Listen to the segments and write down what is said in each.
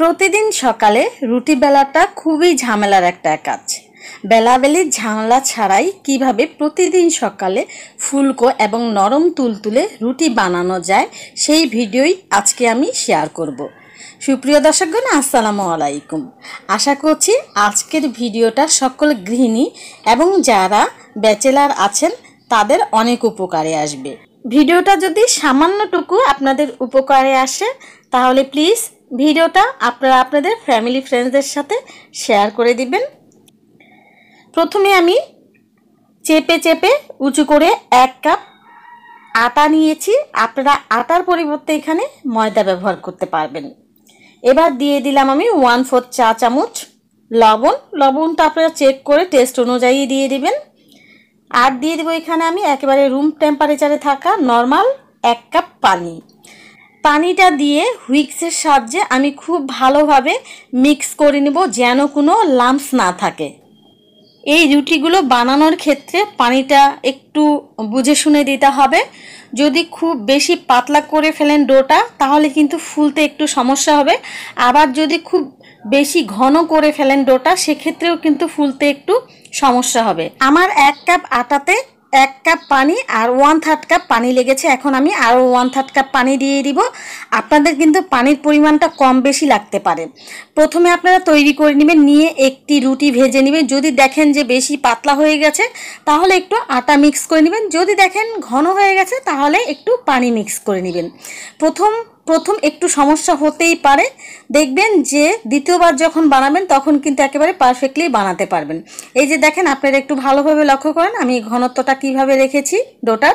প্রতিদিন সকালে রুটি বেলাটা খুবই ঝামেলার একটা কাজ বেলাবেলি ঝামেলা ছাড়াই কিভাবে প্রতিদিন সকালে ফুলকো এবং নরম তুলতুলে রুটি বানানো যায় সেই ভিডিওই আজকে আমি শেয়ার করব। সুপ্রিয় দর্শকগণ আসসালামু আলাইকুম আশা করছি আজকের ভিডিওটা সকল গৃহিণী এবং যারা ব্যাচেলার আছেন তাদের অনেক উপকারে আসবে ভিডিওটা যদি সামান্যটুকু আপনাদের উপকারে আসে তাহলে প্লিজ ভিডিওটা আপনারা আপনাদের ফ্যামিলি ফ্রেন্ডসদের সাথে শেয়ার করে দিবেন প্রথমে আমি চেপে চেপে উঁচু করে এক কাপ আটা নিয়েছি আপনারা আটার পরিবর্তে এখানে ময়দা ব্যবহার করতে পারবেন এবার দিয়ে দিলাম আমি ওয়ান ফোর চা চামচ লবণ লবণটা আপনারা চেক করে টেস্ট অনুযায়ী দিয়ে দিবেন আর দিয়ে দেবো এখানে আমি একেবারে রুম টেম্পারেচারে থাকা নর্মাল এক কাপ পানি পানিটা দিয়ে হুইক্সের সাহায্যে আমি খুব ভালোভাবে মিক্স করে নেব যেন কোনো লাম্পস না থাকে এই রুটিগুলো বানানোর ক্ষেত্রে পানিটা একটু বুঝে শুনে দিতে হবে যদি খুব বেশি পাতলা করে ফেলেন ডোটা তাহলে কিন্তু ফুলতে একটু সমস্যা হবে আবার যদি খুব বেশি ঘন করে ফেলেন ডোটা সেক্ষেত্রেও কিন্তু ফুলতে একটু সমস্যা হবে আমার এক কাপ আটাতে এক কাপ পানি আর ওয়ান থার্ড কাপ পানি লেগেছে এখন আমি আরও ওয়ান থার্ড কাপ পানি দিয়ে দিব আপনাদের কিন্তু পানির পরিমাণটা কম বেশি লাগতে পারে প্রথমে আপনারা তৈরি করে নেবেন নিয়ে একটি রুটি ভেজে নেবেন যদি দেখেন যে বেশি পাতলা হয়ে গেছে তাহলে একটু আটা মিক্স করে নেবেন যদি দেখেন ঘন হয়ে গেছে তাহলে একটু পানি মিক্স করে নেবেন প্রথম প্রথম একটু সমস্যা হতেই পারে দেখবেন যে দ্বিতীয়বার যখন বানাবেন তখন কিন্তু একেবারে পারফেক্টলি বানাতে পারবেন এই যে দেখেন আপনারা একটু ভালোভাবে লক্ষ্য করেন আমি ঘনত্বটা কিভাবে রেখেছি ডোটার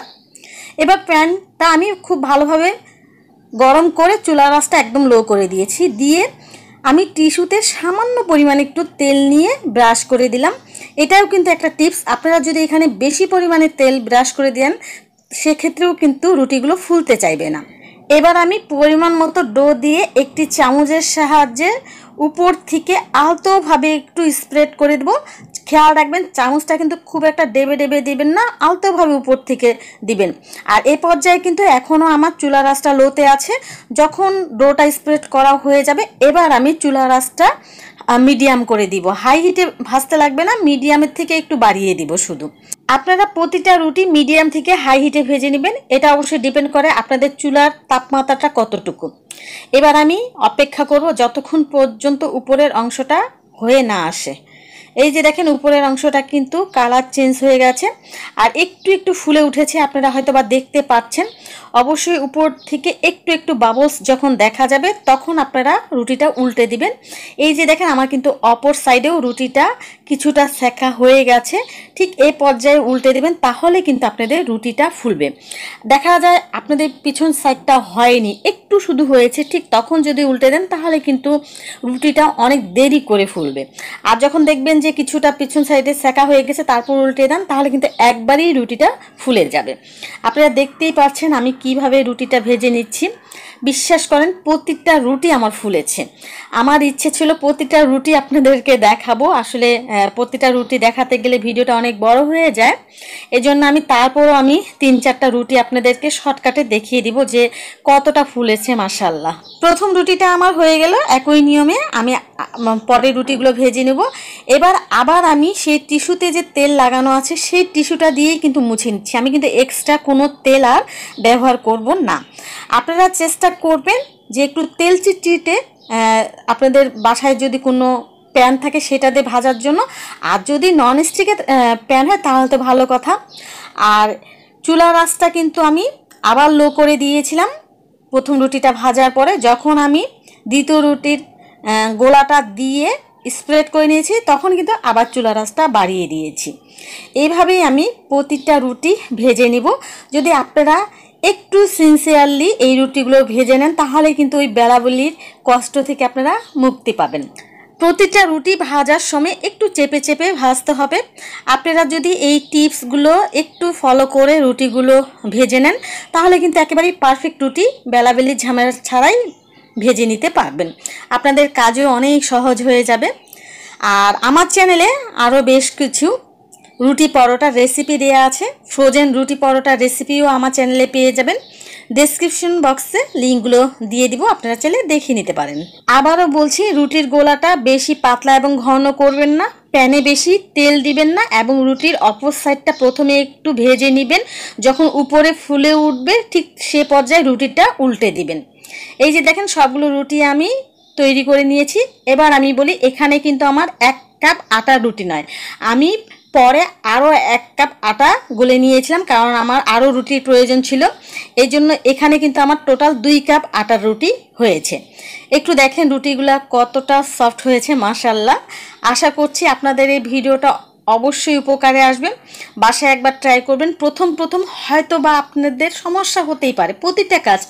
এবার প্যানটা আমি খুব ভালোভাবে গরম করে চুলা রাসটা একদম লো করে দিয়েছি দিয়ে আমি টিস্যুতে সামান্য পরিমাণে একটু তেল নিয়ে ব্রাশ করে দিলাম এটাও কিন্তু একটা টিপস আপনারা যদি এখানে বেশি পরিমাণে তেল ব্রাশ করে দেন সেক্ষেত্রেও কিন্তু রুটিগুলো ফুলতে চাইবে না এবার আমি পরিমাণ মতো ডো দিয়ে একটি চামচের সাহায্যে উপর থেকে আলতোভাবে একটু স্প্রেড করে দেবো খেয়াল রাখবেন চামচটা কিন্তু খুব একটা ডেবে ডেবে দিবেন না আলতোভাবে উপর থেকে দিবেন আর এ পর্যায়ে কিন্তু এখনও আমার চুলা রাসটা লোতে আছে যখন ডোটা স্প্রেড করা হয়ে যাবে এবার আমি চুলা রাসটা মিডিয়াম করে দিব হাই হিটে ভাজতে লাগবে না মিডিয়ামের থেকে একটু বাড়িয়ে দিব শুধু আপনারা প্রতিটা রুটি মিডিয়াম থেকে হাই হিটে ভেজে নেবেন এটা অবশ্যই ডিপেন্ড করে আপনাদের চুলার তাপমাত্রাটা কতটুকু এবার আমি অপেক্ষা করব যতক্ষণ পর্যন্ত উপরের অংশটা হয়ে না আসে এই যে দেখেন উপরের অংশটা কিন্তু কালার চেঞ্জ হয়ে গেছে আর একটু একটু ফুলে উঠেছে আপনারা হয়তো বা দেখতে পাচ্ছেন অবশ্যই উপর থেকে একটু একটু বাবলস যখন দেখা যাবে তখন আপনারা রুটিটা উল্টে দিবেন এই যে দেখেন আমার কিন্তু অপর সাইডেও রুটিটা কিছুটা শেখা হয়ে গেছে ঠিক এ পর্যায়ে উল্টে দেবেন তাহলে কিন্তু আপনাদের রুটিটা ফুলবে দেখা যায় আপনাদের পিছন সাইডটা হয়নি একটু শুধু হয়েছে ঠিক তখন যদি উল্টে দেন তাহলে কিন্তু রুটিটা অনেক দেরি করে ফুলবে আর যখন দেখবেন যে কিছুটা পিছন সাইডে সেঁকা হয়ে গেছে তারপর উল্টে দেন তাহলে কিন্তু একবারেই রুটিটা ফুলে যাবে আপনারা দেখতেই পাচ্ছেন আমি কিভাবে রুটিটা ভেজে নিচ্ছি বিশ্বাস করেন প্রতিটা রুটি আমার ফুলেছে আমার ইচ্ছে ছিল প্রতিটা রুটি আপনাদেরকে দেখাবো আসলে প্রতিটা রুটি দেখাতে গেলে ভিডিওটা অনেক বড় হয়ে যায় এজন্য আমি তারপরও আমি তিন চারটা রুটি আপনাদেরকে শর্টকাটে দেখিয়ে দিব যে কতটা ফুলেছে মাসাল্লাহ প্রথম রুটিটা আমার হয়ে গেল একই নিয়মে আমি পটের রুটিগুলো ভেজে নেব এবার আবার আমি সেই টিস্যুতে যে তেল লাগানো আছে সেই টিস্যুটা দিয়েই কিন্তু মুছে নিচ্ছি আমি কিন্তু এক্সট্রা কোনো তেল আর ব্যবহার করব না আপনারা চেষ্টা করবেন যে একটু তেল চিটচিটে আপনাদের বাসায় যদি কোনো প্যান থাকে সেটা দিয়ে ভাজার জন্য আর যদি নন স্টিকের প্যান হয় তাহলে তো ভালো কথা আর চুলা রাসটা কিন্তু আমি আবার লো করে দিয়েছিলাম প্রথম রুটিটা ভাজার পরে যখন আমি দ্বিতীয় রুটির গোলাটা দিয়ে স্প্রেড করে নিয়েছি তখন কিন্তু আবার চুলা রাস্তা বাড়িয়ে দিয়েছি এইভাবেই আমি প্রতিটা রুটি ভেজে নিব যদি আপনারা একটু সিনসিয়ারলি এই রুটিগুলো ভেজে নেন তাহলে কিন্তু ওই বেড়াবলির কষ্ট থেকে আপনারা মুক্তি পাবেন প্রতিটা রুটি ভাজার সময় একটু চেপে চেপে ভাজতে হবে আপনারা যদি এই টিপসগুলো একটু ফলো করে রুটিগুলো ভেজে নেন তাহলে কিন্তু একেবারেই পারফেক্ট রুটি বেলাবেলি ঝামেলা ছাড়াই ভেজে নিতে পারবেন আপনাদের কাজও অনেক সহজ হয়ে যাবে আর আমার চ্যানেলে আরও বেশ কিছু রুটি পরোটার রেসিপি দেওয়া আছে ফ্রোজেন রুটি পরোটার রেসিপিও আমার চ্যানেলে পেয়ে যাবেন ডেসক্রিপশন বক্সে লিঙ্কগুলো দিয়ে দিব আপনারা চাইলে দেখে নিতে পারেন আবারও বলছি রুটির গোলাটা বেশি পাতলা এবং ঘন করবেন না প্যানে বেশি তেল দিবেন না এবং রুটির অপর সাইডটা প্রথমে একটু ভেজে নেবেন যখন উপরে ফুলে উঠবে ঠিক সে পর্যায়ে রুটিটা উল্টে দিবেন এই যে দেখেন সবগুলো রুটি আমি তৈরি করে নিয়েছি এবার আমি বলি এখানে কিন্তু আমার এক কাপ আটা রুটি নয় আমি পরে আরও এক কাপ আটা গুলে নিয়েছিলাম কারণ আমার আরও রুটির প্রয়োজন ছিল এই জন্য এখানে কিন্তু আমার টোটাল দুই কাপ আটার রুটি হয়েছে একটু দেখেন রুটিগুলা কতটা সফট হয়েছে মাসাল্লাহ আশা করছি আপনাদের এই ভিডিওটা অবশ্যই উপকারে আসবেন বাসায় একবার ট্রাই করবেন প্রথম প্রথম হয়তো বা আপনাদের সমস্যা হতেই পারে প্রতিটা কাজ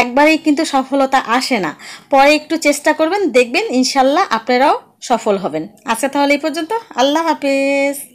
একবারেই কিন্তু সফলতা আসে না পরে একটু চেষ্টা করবেন দেখবেন ইনশাল্লাহ আপনারাও সফল হবেন আচ্ছা তাহলে এই পর্যন্ত আল্লাহ হাফেজ